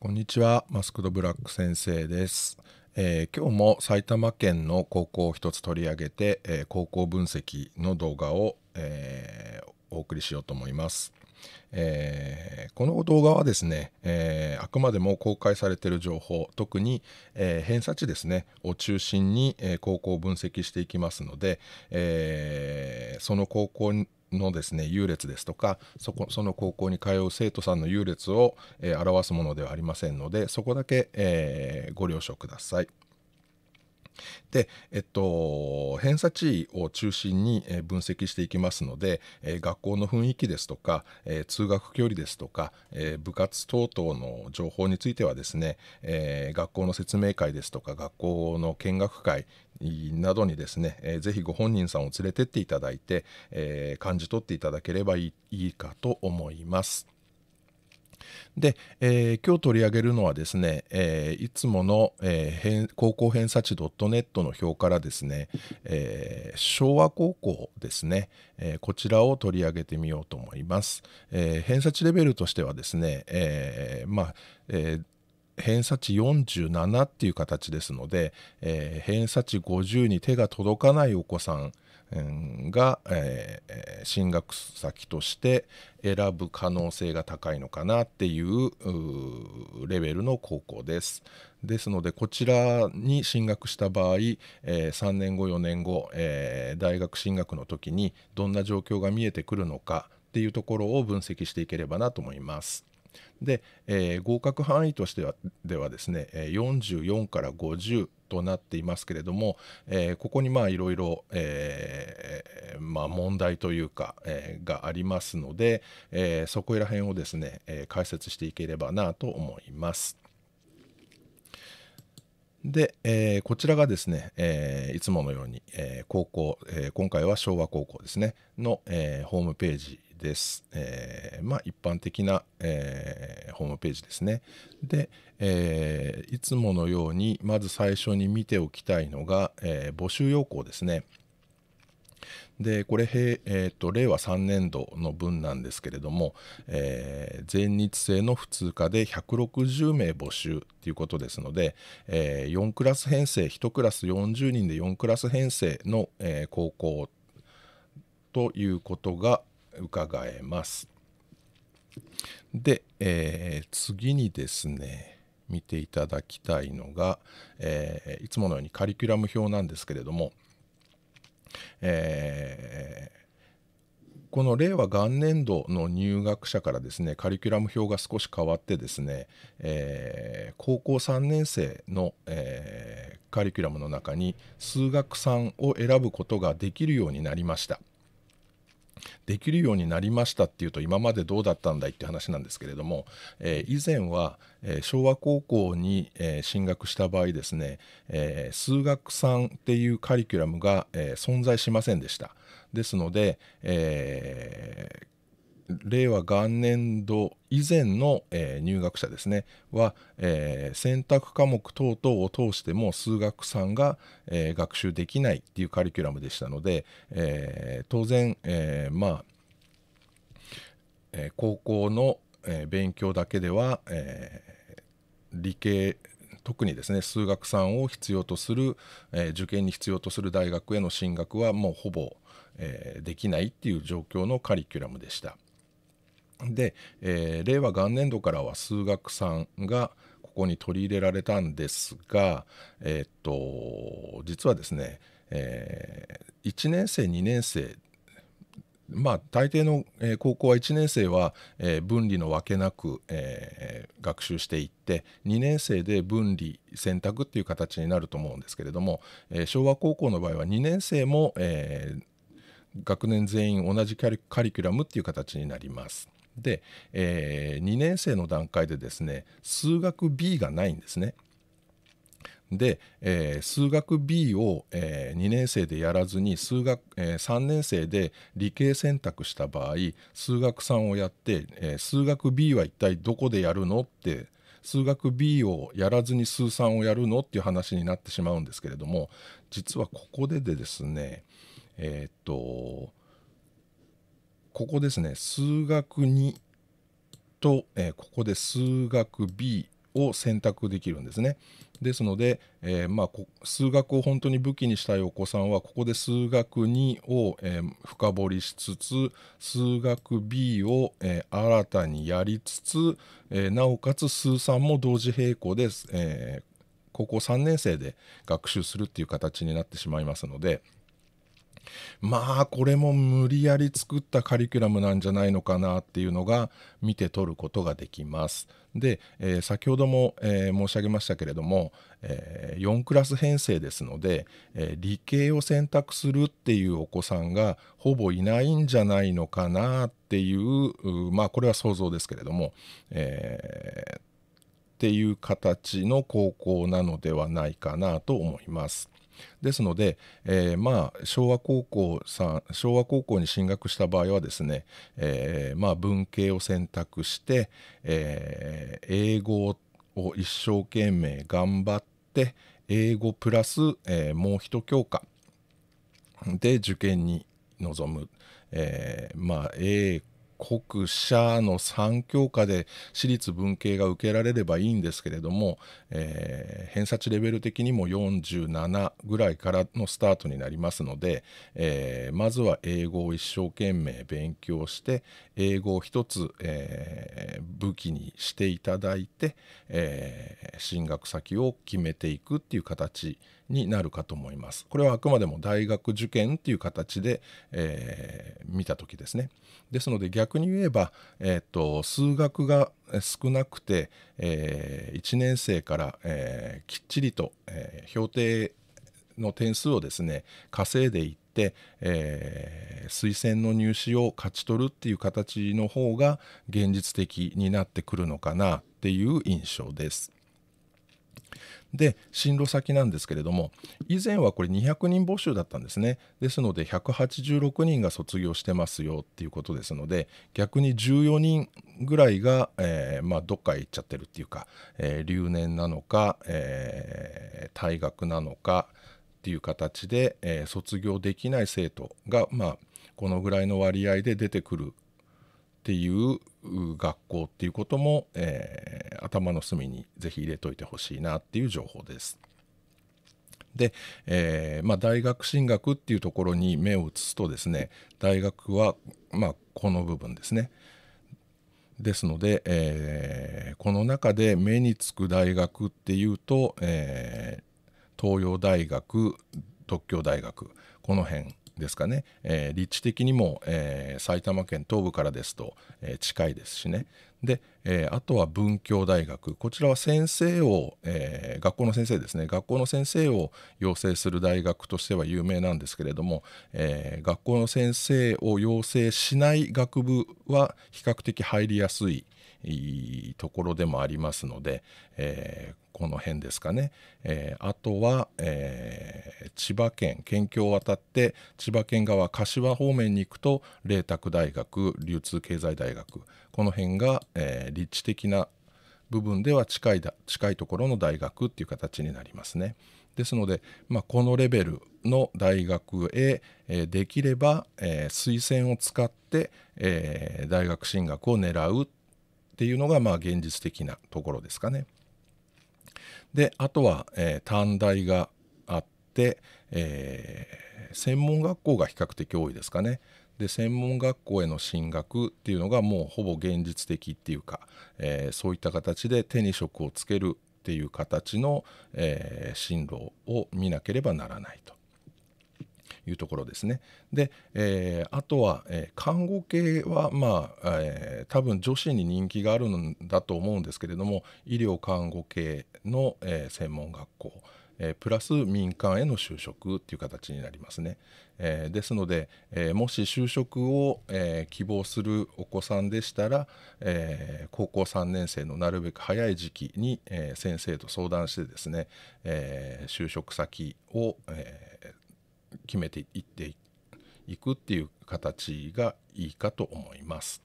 こんにちは、マスクドブラック先生です。えー、今日も埼玉県の高校を一つ取り上げて、えー、高校分析の動画を、えー、お送りしようと思います。えー、この動画はですね、えー、あくまでも公開されている情報特に、えー、偏差値ですねを中心に、えー、高校を分析していきますので、えー、その高校のですね優劣ですとかそこその高校に通う生徒さんの優劣を、えー、表すものではありませんのでそこだけ、えー、ご了承ください。で、えっと、偏差値を中心に分析していきますので、学校の雰囲気ですとか、通学距離ですとか、部活等々の情報についてはですね、学校の説明会ですとか、学校の見学会などにですね、えー、ぜひご本人さんを連れてっていただいて、えー、感じ取っていただければいいかと思います。で、えー、今日取り上げるのはですね、えー、いつもの、えー、高校偏差値 .net の表からですね、え昭和高校ですね、えこちらを取り上げてみようと思います。え偏差値レベルとしてはですね、えまあ、え偏差値47っていう形ですので、え偏差値50に手が届かないお子さん、が、えー、進学先として選ぶ可能性が高いのかなっていうレベルの高校です。ですのでこちらに進学した場合、えー、3年後4年後、えー、大学進学の時にどんな状況が見えてくるのかっていうところを分析していければなと思います。で、えー、合格範囲としてはではですね44から50となっていますけれども、えー、ここにまあいろいろ、えー、まあ、問題というか、えー、がありますので、えそこら辺をですね、え解説していければなと思います。で、えー、こちらがですね、えー、いつものように、えー、高校、え今回は昭和高校ですね、の、えホームページです。えー、まあ、一般的な、えー、ホームページですね。で、えー、いつものようにまず最初に見ておきたいのが、え募集要項ですね。でこれ、えーと、令和3年度の分なんですけれども、えー、全日制の普通科で160名募集ということですので、えー、4クラス編成1クラス40人で4クラス編成の、えー、高校ということが、伺えます。で、えー、次にですね見ていただきたいのが、えー、いつものようにカリキュラム表なんですけれども、えー、この令和元年度の入学者からですねカリキュラム表が少し変わってですね、えー、高校3年生の、えー、カリキュラムの中に数学3を選ぶことができるようになりました。できるようになりましたっていうと今までどうだったんだいって話なんですけれども、え以前は、え昭和高校に、え進学した場合ですね、え数学3っていうカリキュラムが、え存在しませんでした。ですので、えー令和元年度以前の、えー、入学者ですねは、えー、選択科目等々を通しても数学3が、えー、学習できないっていうカリキュラムでしたので、え当然、えまあ、え高校の、え勉強だけでは、え理系特にですね数学3を必要とする、え受験に必要とする大学への進学はもうほぼ、えできないっていう状況のカリキュラムでした。で、えー、令和元年度からは数学3がここに取り入れられたんですが、えー、っと実はですね、えー、1年生2年生まあ、大抵の、え高校は1年生は、え分離の分けなく、え学習していって2年生で分離選択っていう形になると思うんですけれども、え昭和高校の場合は2年生も、え学年全員同じカリキュラムっていう形になります。で、えー、2年生の段階でですね数学 B がないんですね。で、えー、数学 B を、えー、2年生でやらずに数学、えー、3年生で理系選択した場合数学3をやって、えー、数学 B は一体どこでやるのって数学 B をやらずに数3をやるのっていう話になってしまうんですけれども実はここででですねえー、っとここですね、数学2と、えー、ここで数学 B を選択できるんですね。ですので、えー、まあ、数学を本当に武器にしたいお子さんはここで数学2を、えー、深掘りしつつ数学 B を、えー、新たにやりつつ、えなおかつ数3も同時並行で、え高校3年生で学習するっていう形になってしまいますので。まあこれも無理やり作ったカリキュラムなんじゃないのかなっていうのが見て取ることができます。で、えー、先ほども、えー、申し上げましたけれども、えー、4クラス編成ですので、え理系を選択するっていうお子さんがほぼいないんじゃないのかなっていうまあこれは想像ですけれども、えっていう形の高校なのではないかなと思います。ですので、えー、まあ昭和高校さ昭和高校に進学した場合はですね、えー、まあ文系を選択して、えー、英語を一生懸命頑張って英語プラス、えー、もう一教科で受験に臨む、えー、まあ英国社の3教科で私立文系が受けられればいいんですけれども、えー、偏差値レベル的にも47ぐらいからのスタートになりますので、えー、まずは英語を一生懸命勉強して英語を一つ、えー、武器にしていただいて、え進学先を決めていくっていう形になるかと思います。これはあくまでも大学受験っていう形で、えー、見た時ですね。ですので逆に言えば、えーと、数学が少なくて、えー、1年生から、えー、きっちりと、えー、評定の点数をですね稼いでいって、えー、推薦の入試を勝ち取るっていう形の方が現実的になってくるのかなっていう印象です。で進路先なんですけれども以前はこれ200人募集だったんですねですので186人が卒業してますよっていうことですので逆に14人ぐらいが、えー、まあ、どっかへ行っちゃってるっていうか、えー、留年なのか、えー、退学なのかっていう形で、え卒業できない生徒が、まあ、このぐらいの割合で出てくるっていう学校っていうことも、えー、頭の隅にぜひ入れといてほしいなっていう情報です。で、えー、まあ、大学進学っていうところに目を移すとですね大学は、まあ、この部分ですね。ですので、えー、この中で目につく大学っていうと、え東洋大学特許大学この辺ですかね、えー、立地的にも、えー、埼玉県東部からですと、えー、近いですしねで、えあとは文教大学こちらは先生を、え学校の先生ですね学校の先生を養成する大学としては有名なんですけれども、え学校の先生を養成しない学部は比較的入りやすいところでもありますので、えーこの辺ですかね、えー、あとは、えー、千葉県県境を渡って千葉県側柏方面に行くと麗澤大学流通経済大学この辺が、えー、立地的な部分では近いだ近いところの大学っていう形になりますね。ですので、まあ、このレベルの大学へ、えー、できれば、えー、推薦を使って、えー、大学進学を狙うっていうのが、まあ、現実的なところですかね。であとは、えー、短大があって、えー、専門学校が比較的多いですかね。で専門学校への進学っていうのがもうほぼ現実的っていうか、えー、そういった形で手に職をつけるっていう形の、え進路を見なければならないと。いうところですね。で、えー、あとは、えー、看護系は、まあえー、多分女子に人気があるんだと思うんですけれども医療看護系の、え専門学校、えプラス民間への就職っていう形になりますね。えですので、えもし就職を、え希望するお子さんでしたら、え高校3年生のなるべく早い時期に、え先生と相談してですね、え就職先を、えー決めていっていくっていう形がいいかと思います。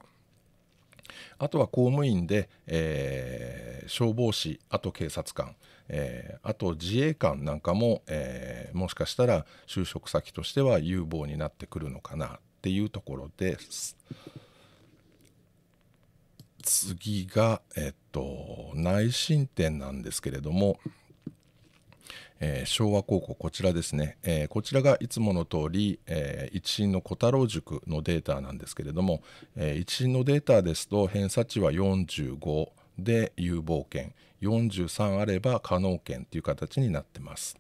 あとは公務員で、えー、消防士あと警察官、えー、あと自衛官なんかも、えー、もしかしたら就職先としては有望になってくるのかなっていうところです。次が、えっと、内申点なんですけれどもえー、昭和高校こちらですね、えー、こちらがいつもの通り、えー、一審の小太郎塾のデータなんですけれども、えー、一審のデータですと偏差値は45で有望権43あれば可能権という形になってます。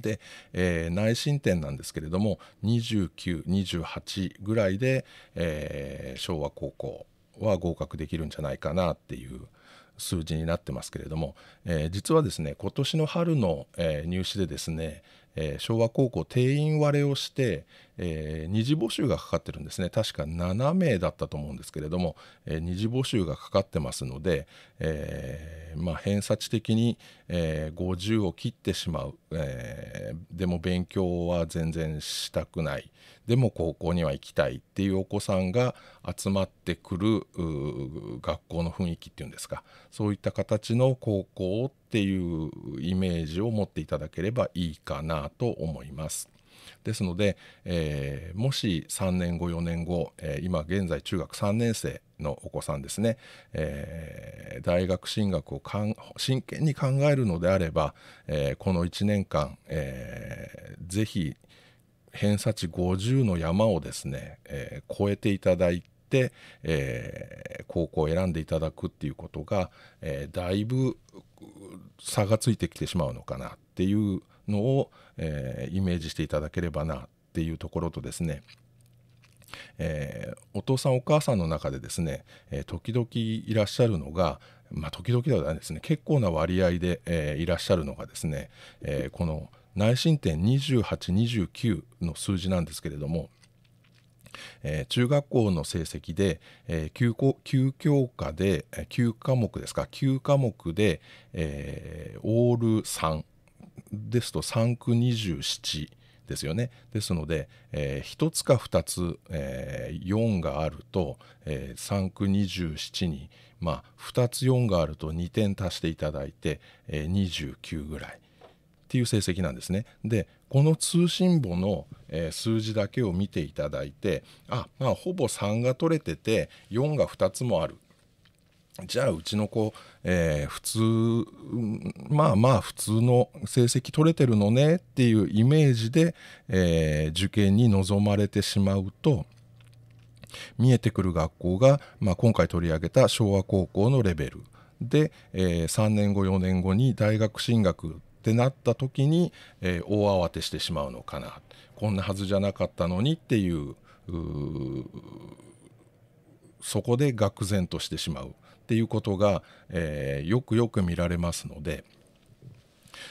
で、えー、内申点なんですけれども2928ぐらいで、えー、昭和高校は合格できるんじゃないかなっていう数字になってますけれども、えー、実はですね今年の春の、えー、入試でですね、えー、昭和高校定員割れをして、えー、二次募集がかかってるんですね確か7名だったと思うんですけれども、えー、二次募集がかかってますので、えー、まあ、偏差値的に、え50を切ってしまう、えでも勉強は全然したくないでも高校には行きたいっていうお子さんが集まってくる学校の雰囲気っていうんですかそういった形の高校っていうイメージを持っていただければいいかなと思います。ですので、えー、もし3年後4年後、えー、今現在中学3年生のお子さんですね、えー、大学進学を真剣に考えるのであれば、えー、この1年間、えー、ぜひ偏差値50の山をですね、えー、超えていただいて、えー、高校を選んでいただくっていうことが、えー、だいぶ差がついてきてしまうのかなっていうのを、えー、イメージしていただければなっていうところとですねえー、お父さんお母さんの中でですね、えー、時々いらっしゃるのが、まあ、時々ではないですね結構な割合で、えー、いらっしゃるのがですね、えこの内申点2829の数字なんですけれども、え中学校の成績で、え 9, 休教科で9科目ですか9科目で、えオール3ですと3区27ですよねですので、えー、1つか2つ、えー、4があると、えー、3区27に、まあ、2つ4があると2点足していただいて、えー、29ぐらいっていう成績なんですね。でこの通信簿の、えー、数字だけを見ていただいてあまあほぼ3が取れてて4が2つもあるじゃあうちの子、えー、普通まあまあ普通の成績取れてるのねっていうイメージで、えー、受験に臨まれてしまうと見えてくる学校が、まあ、今回取り上げた昭和高校のレベルで、えー、3年後4年後に大学進学ってなった時に、えー、大慌てしてしまうのかなこんなはずじゃなかったのにっていうそこで愕然としてしまう。っていうことが、えー、よくよく見られますので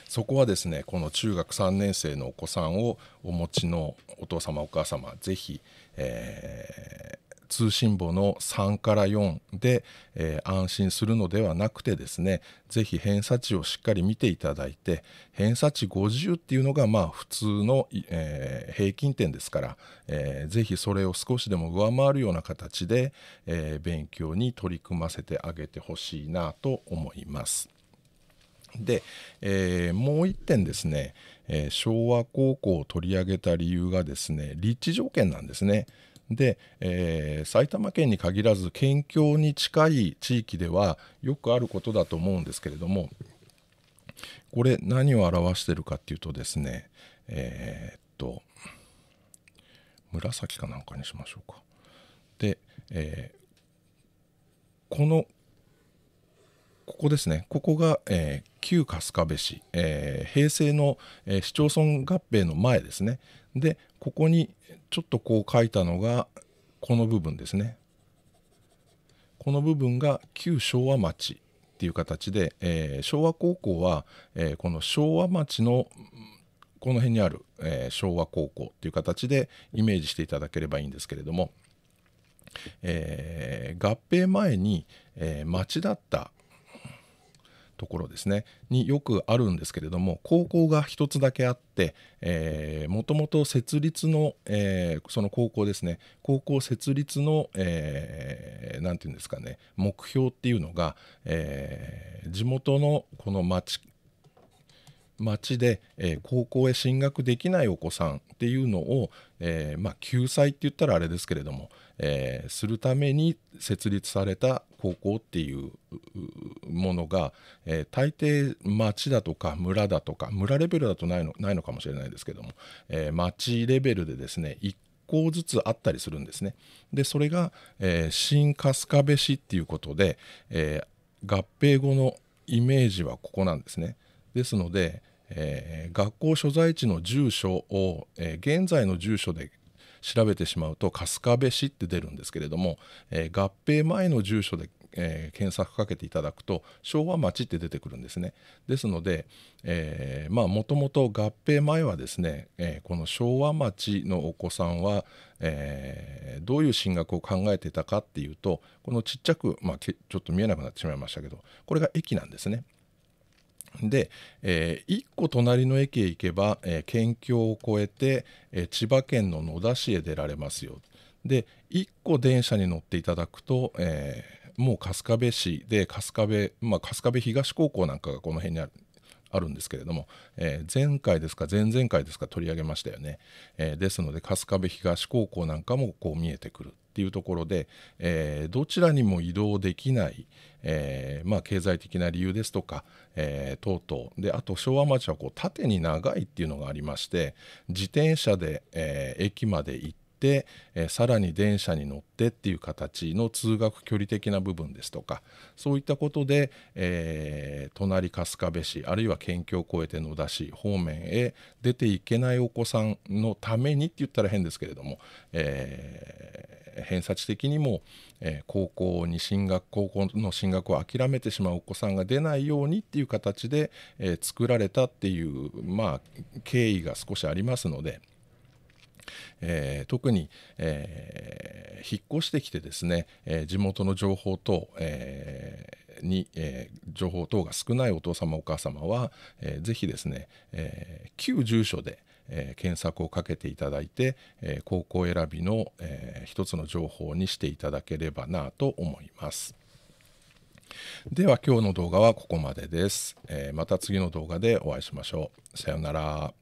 そこはですねこの中学3年生のお子さんをお持ちのお父様お母様是非、えー通信簿の3から4で、えー、安心するのではなくてですね是非偏差値をしっかり見ていただいて偏差値50っていうのがまあ普通の、えー、平均点ですから、えー、ぜひそれを少しでも上回るような形で、えー、勉強に取り組ませてあげてほしいなと思います。で、えー、もう一点ですね、えー、昭和高校を取り上げた理由がですね立地条件なんですね。で、えー、埼玉県に限らず県境に近い地域ではよくあることだと思うんですけれどもこれ何を表してるかっていうとですねえー、っと紫かなんかにしましょうか。で、えー、このここですね、ここが、えー、旧春日部市、えー、平成の、えー、市町村合併の前ですね。で、ここにちょっとこう書いたのがこの部分ですね。この部分が旧昭和町っていう形で、えー、昭和高校は、えー、この昭和町のこの辺にある、えー、昭和高校っていう形でイメージしていただければいいんですけれども、え合併前に、え町だったところですねによくあるんですけれども高校が1つだけあってもともと設立の、えー、その高校ですね高校設立の何、えー、て言うんですかね目標っていうのが、えー、地元のこの町町で、えー、高校へ進学できないお子さんっていうのを、えー、まあ、救済って言ったらあれですけれども、えー、するために設立された高校っていうものが、えー、大抵町だとか村だとか村レベルだとないのないのかもしれないですけども、えー、町レベルでですね1校ずつあったりするんですね。でそれが、えー、新春日部市っていうことで、え合併後のイメージはここなんですね。ですので、えー、学校所在地の住所を、えー、現在の住所で調べてしまうと春日部市って出るんですけれども、えー、合併前の住所で、えー、検索かけていただくと昭和町って出てくるんですね。ですので、えー、まあもともと合併前はですね、えこの昭和町のお子さんは、えどういう進学を考えてたかっていうとこのちっちゃく、まあ、ちょっと見えなくなってしまいましたけどこれが駅なんですね。で、えー、1個隣の駅へ行けば、えー、県境を越えて、えー、千葉県の野田市へ出られますよ。で1個電車に乗っていただくと、えー、もう春日部市で春日部、まあ、春日部東高校なんかがこの辺にある。あるんですけれども、えー、前回ですか前々回ですか取り上げましたよね、えですので春日部東高校なんかもこう見えてくるっていうところで、えー、どちらにも移動できない、えー、まあ、経済的な理由ですとか、えー、等々であと昭和町はこう縦に長いっていうのがありまして自転車で、え駅まで行ってっえさらに電車に乗ってっていう形の通学距離的な部分ですとかそういったことで、えー、隣春日部市あるいは県境を越えて野田市方面へ出ていけないお子さんのためにって言ったら変ですけれども、えー偏差値的にも、えー、高校に進学高校の進学を諦めてしまうお子さんが出ないようにっていう形で、えー、作られたっていう、まあ、経緯が少しありますので。えー、特に、えー、引っ越してきてですね、えー、地元の情報等、えに、え情報等が少ないお父様お母様は、えー、ぜひですね、え旧住所で、えー、検索をかけていただいて、えー、高校選びの、えー、一つの情報にしていただければなと思います。では今日の動画はここまでです。えまた次の動画でお会いしましょう。さようなら。